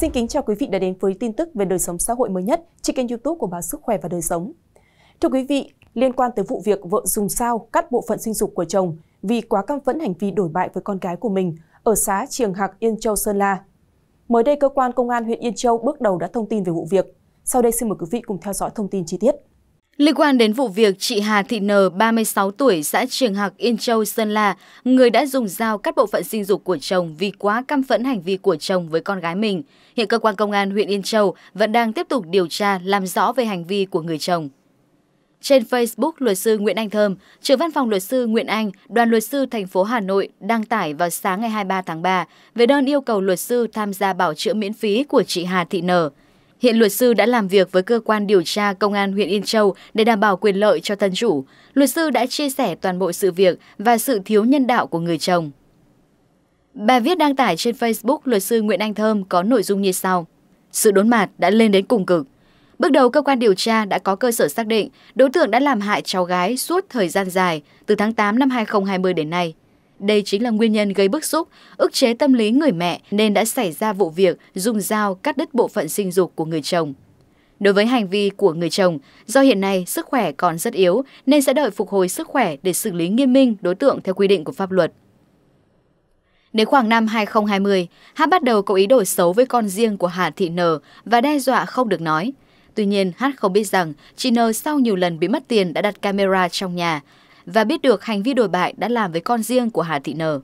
Xin kính chào quý vị đã đến với tin tức về đời sống xã hội mới nhất trên kênh youtube của Báo Sức Khỏe và Đời Sống. Thưa quý vị, liên quan tới vụ việc vợ dùng sao cắt bộ phận sinh dục của chồng vì quá căm phẫn hành vi đổi bại với con gái của mình ở xã Triềng Hạc, Yên Châu, Sơn La. Mới đây, cơ quan công an huyện Yên Châu bước đầu đã thông tin về vụ việc. Sau đây xin mời quý vị cùng theo dõi thông tin chi tiết. Liên quan đến vụ việc chị Hà Thị N, 36 tuổi, xã Trường Hạc, Yên Châu, Sơn La, người đã dùng dao cắt bộ phận sinh dục của chồng vì quá căm phẫn hành vi của chồng với con gái mình. Hiện cơ quan công an huyện Yên Châu vẫn đang tiếp tục điều tra làm rõ về hành vi của người chồng. Trên Facebook, luật sư Nguyễn Anh Thơm, trưởng văn phòng luật sư Nguyễn Anh, đoàn luật sư thành phố Hà Nội đăng tải vào sáng ngày 23 tháng 3 về đơn yêu cầu luật sư tham gia bảo chữa miễn phí của chị Hà Thị Nờ. Hiện luật sư đã làm việc với cơ quan điều tra công an huyện Yên Châu để đảm bảo quyền lợi cho thân chủ. Luật sư đã chia sẻ toàn bộ sự việc và sự thiếu nhân đạo của người chồng. Bài viết đăng tải trên Facebook luật sư Nguyễn Anh Thơm có nội dung như sau. Sự đốn mạt đã lên đến cùng cực. Bước đầu cơ quan điều tra đã có cơ sở xác định đối tượng đã làm hại cháu gái suốt thời gian dài từ tháng 8 năm 2020 đến nay. Đây chính là nguyên nhân gây bức xúc, ức chế tâm lý người mẹ nên đã xảy ra vụ việc dùng dao cắt đứt bộ phận sinh dục của người chồng. Đối với hành vi của người chồng, do hiện nay sức khỏe còn rất yếu nên sẽ đợi phục hồi sức khỏe để xử lý nghiêm minh đối tượng theo quy định của pháp luật. Đến khoảng năm 2020, Hát bắt đầu có ý đồ xấu với con riêng của Hà Thị Nờ và đe dọa không được nói. Tuy nhiên, Hát không biết rằng chị Nờ sau nhiều lần bị mất tiền đã đặt camera trong nhà và biết được hành vi đổi bại đã làm với con riêng của Hà Thị Nờ.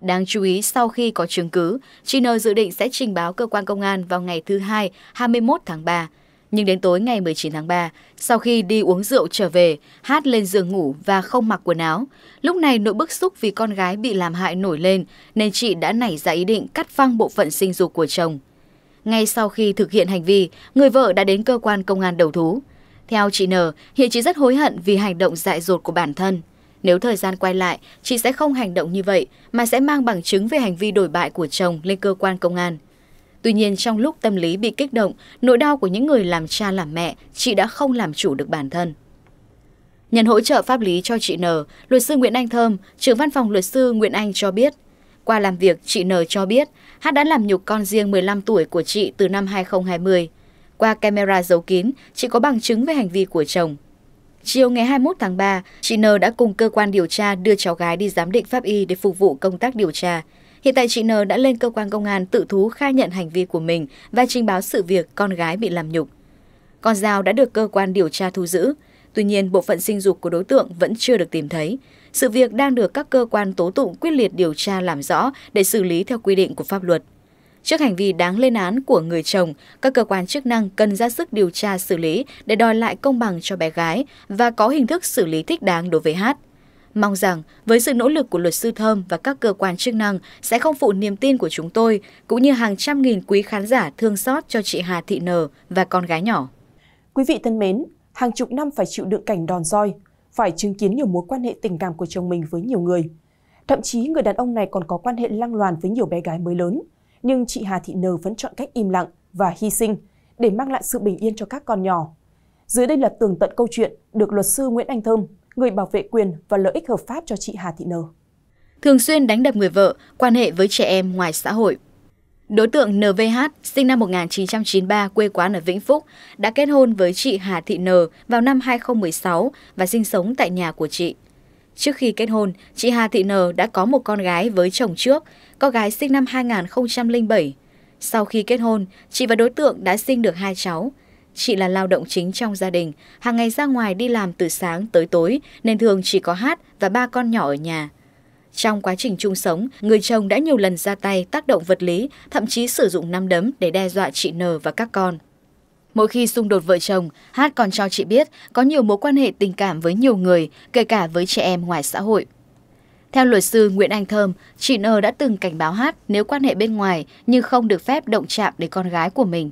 Đáng chú ý, sau khi có chứng cứ, chị Nờ dự định sẽ trình báo cơ quan công an vào ngày thứ hai, 21 tháng 3. Nhưng đến tối ngày 19 tháng 3, sau khi đi uống rượu trở về, Hát lên giường ngủ và không mặc quần áo. Lúc này nỗi bức xúc vì con gái bị làm hại nổi lên, nên chị đã nảy ra ý định cắt phăng bộ phận sinh dục của chồng. Ngay sau khi thực hiện hành vi, người vợ đã đến cơ quan công an đầu thú. Theo chị N, hiện chị rất hối hận vì hành động dại dột của bản thân. Nếu thời gian quay lại, chị sẽ không hành động như vậy mà sẽ mang bằng chứng về hành vi đổi bại của chồng lên cơ quan công an. Tuy nhiên trong lúc tâm lý bị kích động, nỗi đau của những người làm cha làm mẹ, chị đã không làm chủ được bản thân. Nhận hỗ trợ pháp lý cho chị N, luật sư Nguyễn Anh Thơm, trưởng văn phòng luật sư Nguyễn Anh cho biết, qua làm việc, chị N cho biết Hát đã làm nhục con riêng 15 tuổi của chị từ năm 2020 qua camera giấu kín, chị có bằng chứng về hành vi của chồng. Chiều ngày 21 tháng 3, chị N đã cùng cơ quan điều tra đưa cháu gái đi giám định pháp y để phục vụ công tác điều tra. Hiện tại chị N đã lên cơ quan công an tự thú khai nhận hành vi của mình và trình báo sự việc con gái bị làm nhục. Con dao đã được cơ quan điều tra thu giữ. Tuy nhiên, bộ phận sinh dục của đối tượng vẫn chưa được tìm thấy. Sự việc đang được các cơ quan tố tụng quyết liệt điều tra làm rõ để xử lý theo quy định của pháp luật. Trước hành vi đáng lên án của người chồng, các cơ quan chức năng cần ra sức điều tra xử lý để đòi lại công bằng cho bé gái và có hình thức xử lý thích đáng đối với Hát. Mong rằng với sự nỗ lực của luật sư Thơm và các cơ quan chức năng sẽ không phụ niềm tin của chúng tôi, cũng như hàng trăm nghìn quý khán giả thương xót cho chị Hà Thị Nờ và con gái nhỏ. Quý vị thân mến, hàng chục năm phải chịu đựng cảnh đòn roi, phải chứng kiến nhiều mối quan hệ tình cảm của chồng mình với nhiều người. Thậm chí người đàn ông này còn có quan hệ lăng loàn với nhiều bé gái mới lớn, nhưng chị Hà Thị Nờ vẫn chọn cách im lặng và hy sinh để mang lại sự bình yên cho các con nhỏ. Dưới đây là tường tận câu chuyện được luật sư Nguyễn Anh Thơm, người bảo vệ quyền và lợi ích hợp pháp cho chị Hà Thị Nờ. Thường xuyên đánh đập người vợ, quan hệ với trẻ em ngoài xã hội. Đối tượng NVH, sinh năm 1993, quê quán ở Vĩnh Phúc, đã kết hôn với chị Hà Thị N vào năm 2016 và sinh sống tại nhà của chị. Trước khi kết hôn, chị Hà Thị N đã có một con gái với chồng trước, con gái sinh năm 2007. Sau khi kết hôn, chị và đối tượng đã sinh được hai cháu. Chị là lao động chính trong gia đình, hàng ngày ra ngoài đi làm từ sáng tới tối nên thường chỉ có hát và ba con nhỏ ở nhà. Trong quá trình chung sống, người chồng đã nhiều lần ra tay tác động vật lý, thậm chí sử dụng nắm đấm để đe dọa chị N và các con. Mỗi khi xung đột vợ chồng, Hát còn cho chị biết có nhiều mối quan hệ tình cảm với nhiều người, kể cả với trẻ em ngoài xã hội. Theo luật sư Nguyễn Anh Thơm, chị N đã từng cảnh báo Hát nếu quan hệ bên ngoài nhưng không được phép động chạm đến con gái của mình.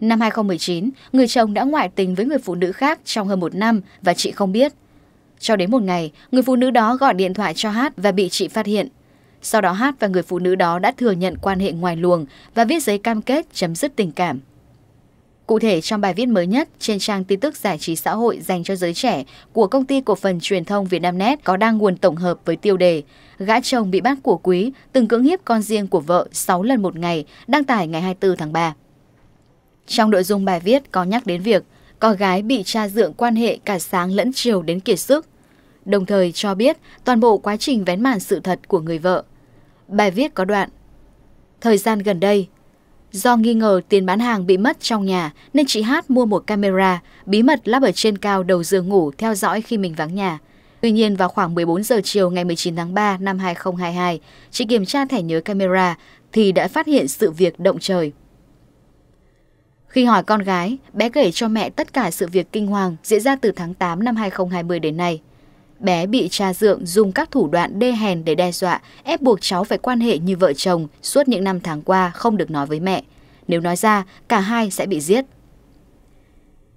Năm 2019, người chồng đã ngoại tình với người phụ nữ khác trong hơn một năm và chị không biết. Cho đến một ngày, người phụ nữ đó gọi điện thoại cho Hát và bị chị phát hiện. Sau đó Hát và người phụ nữ đó đã thừa nhận quan hệ ngoài luồng và viết giấy cam kết chấm dứt tình cảm. Cụ thể, trong bài viết mới nhất trên trang tin tức giải trí xã hội dành cho giới trẻ của công ty cổ phần truyền thông Việt Nam Net có đăng nguồn tổng hợp với tiêu đề Gã chồng bị bắt của quý từng cưỡng hiếp con riêng của vợ 6 lần một ngày, đăng tải ngày 24 tháng 3. Trong nội dung bài viết có nhắc đến việc con gái bị cha dượng quan hệ cả sáng lẫn chiều đến kiệt sức, đồng thời cho biết toàn bộ quá trình vén màn sự thật của người vợ. Bài viết có đoạn Thời gian gần đây, Do nghi ngờ tiền bán hàng bị mất trong nhà nên chị Hát mua một camera bí mật lắp ở trên cao đầu giường ngủ theo dõi khi mình vắng nhà. Tuy nhiên vào khoảng 14 giờ chiều ngày 19 tháng 3 năm 2022, chị kiểm tra thẻ nhớ camera thì đã phát hiện sự việc động trời. Khi hỏi con gái, bé kể cho mẹ tất cả sự việc kinh hoàng diễn ra từ tháng 8 năm 2020 đến nay. Bé bị cha dượng dùng các thủ đoạn đê hèn để đe dọa, ép buộc cháu phải quan hệ như vợ chồng suốt những năm tháng qua không được nói với mẹ. Nếu nói ra, cả hai sẽ bị giết.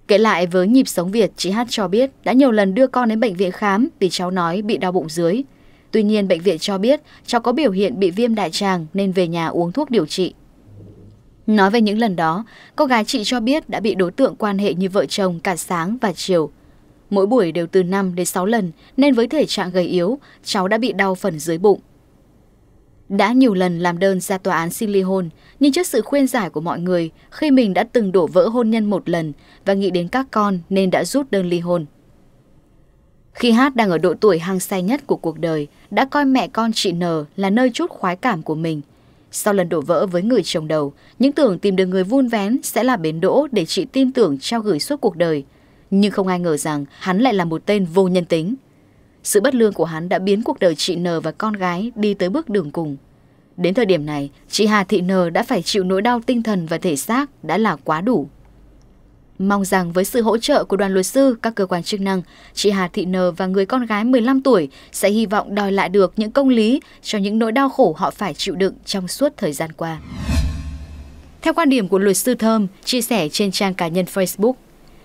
Kể lại với nhịp sống Việt, chị Hát cho biết đã nhiều lần đưa con đến bệnh viện khám vì cháu nói bị đau bụng dưới. Tuy nhiên, bệnh viện cho biết cháu có biểu hiện bị viêm đại tràng nên về nhà uống thuốc điều trị. Nói về những lần đó, cô gái chị cho biết đã bị đối tượng quan hệ như vợ chồng cả sáng và chiều. Mỗi buổi đều từ 5 đến 6 lần nên với thể trạng gầy yếu, cháu đã bị đau phần dưới bụng. Đã nhiều lần làm đơn ra tòa án xin ly hôn, nhưng trước sự khuyên giải của mọi người, khi mình đã từng đổ vỡ hôn nhân một lần và nghĩ đến các con nên đã rút đơn ly hôn. Khi Hát đang ở độ tuổi hăng say nhất của cuộc đời, đã coi mẹ con chị N là nơi chút khoái cảm của mình. Sau lần đổ vỡ với người chồng đầu, những tưởng tìm được người vun vén sẽ là bến đỗ để chị tin tưởng trao gửi suốt cuộc đời – nhưng không ai ngờ rằng hắn lại là một tên vô nhân tính. Sự bất lương của hắn đã biến cuộc đời chị N và con gái đi tới bước đường cùng. Đến thời điểm này, chị Hà Thị N đã phải chịu nỗi đau tinh thần và thể xác đã là quá đủ. Mong rằng với sự hỗ trợ của đoàn luật sư, các cơ quan chức năng, chị Hà Thị N và người con gái 15 tuổi sẽ hy vọng đòi lại được những công lý cho những nỗi đau khổ họ phải chịu đựng trong suốt thời gian qua. Theo quan điểm của luật sư Thơm, chia sẻ trên trang cá nhân Facebook,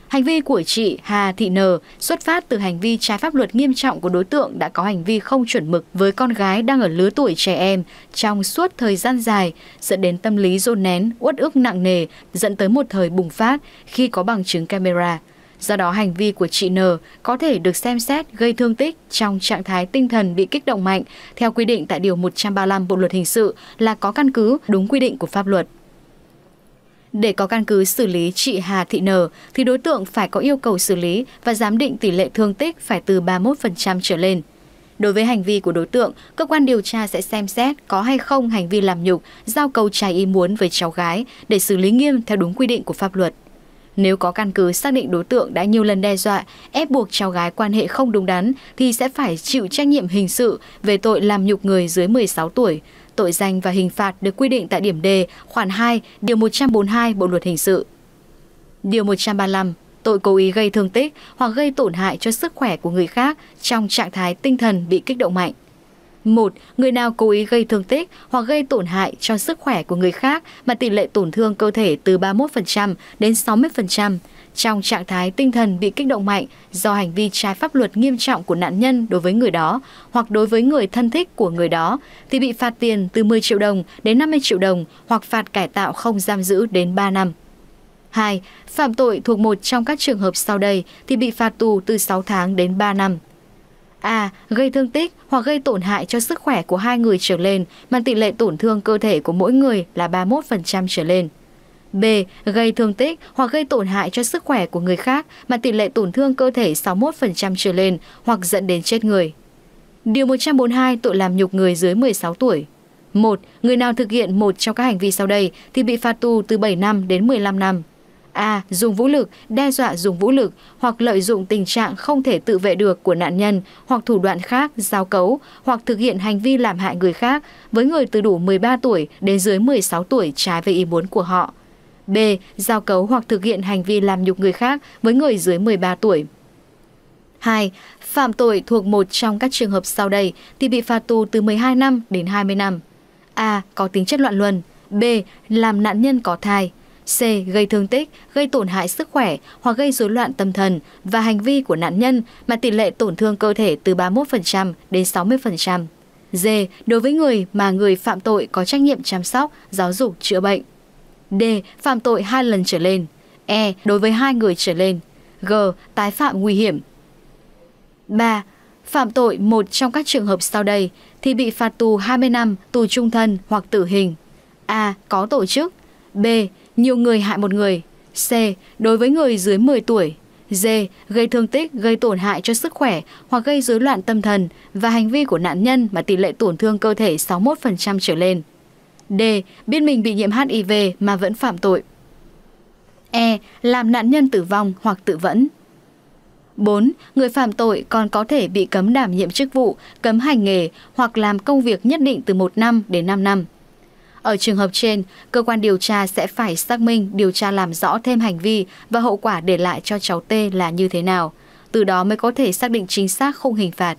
Hành vi của chị Hà Thị N xuất phát từ hành vi trái pháp luật nghiêm trọng của đối tượng đã có hành vi không chuẩn mực với con gái đang ở lứa tuổi trẻ em trong suốt thời gian dài, dẫn đến tâm lý dồn nén, uất ức nặng nề, dẫn tới một thời bùng phát khi có bằng chứng camera. Do đó hành vi của chị N có thể được xem xét gây thương tích trong trạng thái tinh thần bị kích động mạnh theo quy định tại Điều 135 Bộ Luật Hình sự là có căn cứ đúng quy định của pháp luật. Để có căn cứ xử lý chị Hà Thị Nờ thì đối tượng phải có yêu cầu xử lý và giám định tỷ lệ thương tích phải từ 31% trở lên. Đối với hành vi của đối tượng, cơ quan điều tra sẽ xem xét có hay không hành vi làm nhục, giao cầu trái ý muốn với cháu gái để xử lý nghiêm theo đúng quy định của pháp luật. Nếu có căn cứ xác định đối tượng đã nhiều lần đe dọa, ép buộc cháu gái quan hệ không đúng đắn thì sẽ phải chịu trách nhiệm hình sự về tội làm nhục người dưới 16 tuổi, Tội danh và hình phạt được quy định tại điểm D, khoản 2, điều 142 Bộ luật hình sự. Điều 135 tội cố ý gây thương tích hoặc gây tổn hại cho sức khỏe của người khác trong trạng thái tinh thần bị kích động mạnh. 1. Người nào cố ý gây thương tích hoặc gây tổn hại cho sức khỏe của người khác mà tỷ lệ tổn thương cơ thể từ 31% đến 60%, trong trạng thái tinh thần bị kích động mạnh do hành vi trái pháp luật nghiêm trọng của nạn nhân đối với người đó hoặc đối với người thân thích của người đó thì bị phạt tiền từ 10 triệu đồng đến 50 triệu đồng hoặc phạt cải tạo không giam giữ đến 3 năm. 2. Phạm tội thuộc một trong các trường hợp sau đây thì bị phạt tù từ 6 tháng đến 3 năm. A. Gây thương tích hoặc gây tổn hại cho sức khỏe của hai người trở lên mà tỷ lệ tổn thương cơ thể của mỗi người là 31% trở lên b gây thương tích hoặc gây tổn hại cho sức khỏe của người khác mà tỷ lệ tổn thương cơ thể 61% trở lên hoặc dẫn đến chết người. Điều 142 tội làm nhục người dưới 16 tuổi. 1. Người nào thực hiện một trong các hành vi sau đây thì bị phạt tù từ 7 năm đến 15 năm. A. Dùng vũ lực, đe dọa dùng vũ lực hoặc lợi dụng tình trạng không thể tự vệ được của nạn nhân hoặc thủ đoạn khác, giao cấu hoặc thực hiện hành vi làm hại người khác với người từ đủ 13 tuổi đến dưới 16 tuổi trái với ý muốn của họ b giao cấu hoặc thực hiện hành vi làm nhục người khác với người dưới một ba tuổi 2. Phạm tội thuộc một trong các trường hợp sau đây thì bị phạt tù từ 12 năm đến 20 năm. A. Có tính chất loạn luân. B. Làm nạn nhân có thai. C. Gây thương tích, gây tổn hại sức khỏe hoặc gây rối loạn tâm thần và hành vi của nạn nhân mà tỷ lệ tổn thương cơ thể từ 31% đến 60%. D. Đối với người mà người phạm tội có trách nhiệm chăm sóc, giáo dục, chữa bệnh. D. Phạm tội hai lần trở lên. E. Đối với hai người trở lên. G. Tái phạm nguy hiểm. 3. Phạm tội một trong các trường hợp sau đây thì bị phạt tù 20 năm, tù trung thân hoặc tử hình. A. Có tổ chức. B. Nhiều người hại một người. C. Đối với người dưới 10 tuổi. D. Gây thương tích, gây tổn hại cho sức khỏe hoặc gây rối loạn tâm thần và hành vi của nạn nhân mà tỷ lệ tổn thương cơ thể 61% trở lên. D. Biết mình bị nhiễm HIV mà vẫn phạm tội. E. Làm nạn nhân tử vong hoặc tự vẫn. 4. Người phạm tội còn có thể bị cấm đảm nhiệm chức vụ, cấm hành nghề hoặc làm công việc nhất định từ 1 năm đến 5 năm. Ở trường hợp trên, cơ quan điều tra sẽ phải xác minh điều tra làm rõ thêm hành vi và hậu quả để lại cho cháu T là như thế nào. Từ đó mới có thể xác định chính xác khung hình phạt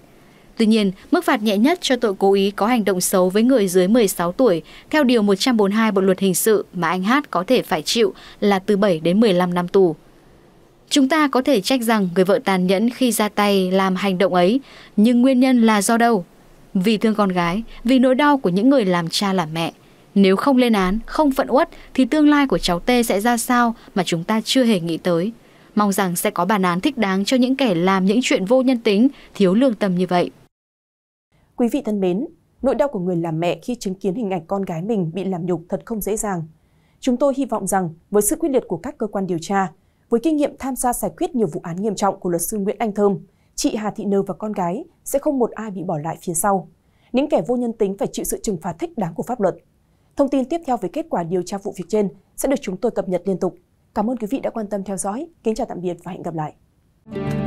Tuy nhiên, mức phạt nhẹ nhất cho tội cố ý có hành động xấu với người dưới 16 tuổi, theo Điều 142 Bộ Luật Hình sự mà anh Hát có thể phải chịu là từ 7 đến 15 năm tù. Chúng ta có thể trách rằng người vợ tàn nhẫn khi ra tay làm hành động ấy, nhưng nguyên nhân là do đâu? Vì thương con gái, vì nỗi đau của những người làm cha làm mẹ. Nếu không lên án, không phận uất thì tương lai của cháu T sẽ ra sao mà chúng ta chưa hề nghĩ tới. Mong rằng sẽ có bản án thích đáng cho những kẻ làm những chuyện vô nhân tính, thiếu lương tâm như vậy. Quý vị thân mến, nỗi đau của người làm mẹ khi chứng kiến hình ảnh con gái mình bị làm nhục thật không dễ dàng. Chúng tôi hy vọng rằng với sự quyết liệt của các cơ quan điều tra, với kinh nghiệm tham gia giải quyết nhiều vụ án nghiêm trọng của luật sư Nguyễn Anh Thơm, chị Hà Thị Nơ và con gái sẽ không một ai bị bỏ lại phía sau. Những kẻ vô nhân tính phải chịu sự trừng phạt thích đáng của pháp luật. Thông tin tiếp theo về kết quả điều tra vụ việc trên sẽ được chúng tôi cập nhật liên tục. Cảm ơn quý vị đã quan tâm theo dõi. Kính chào tạm biệt và hẹn gặp lại.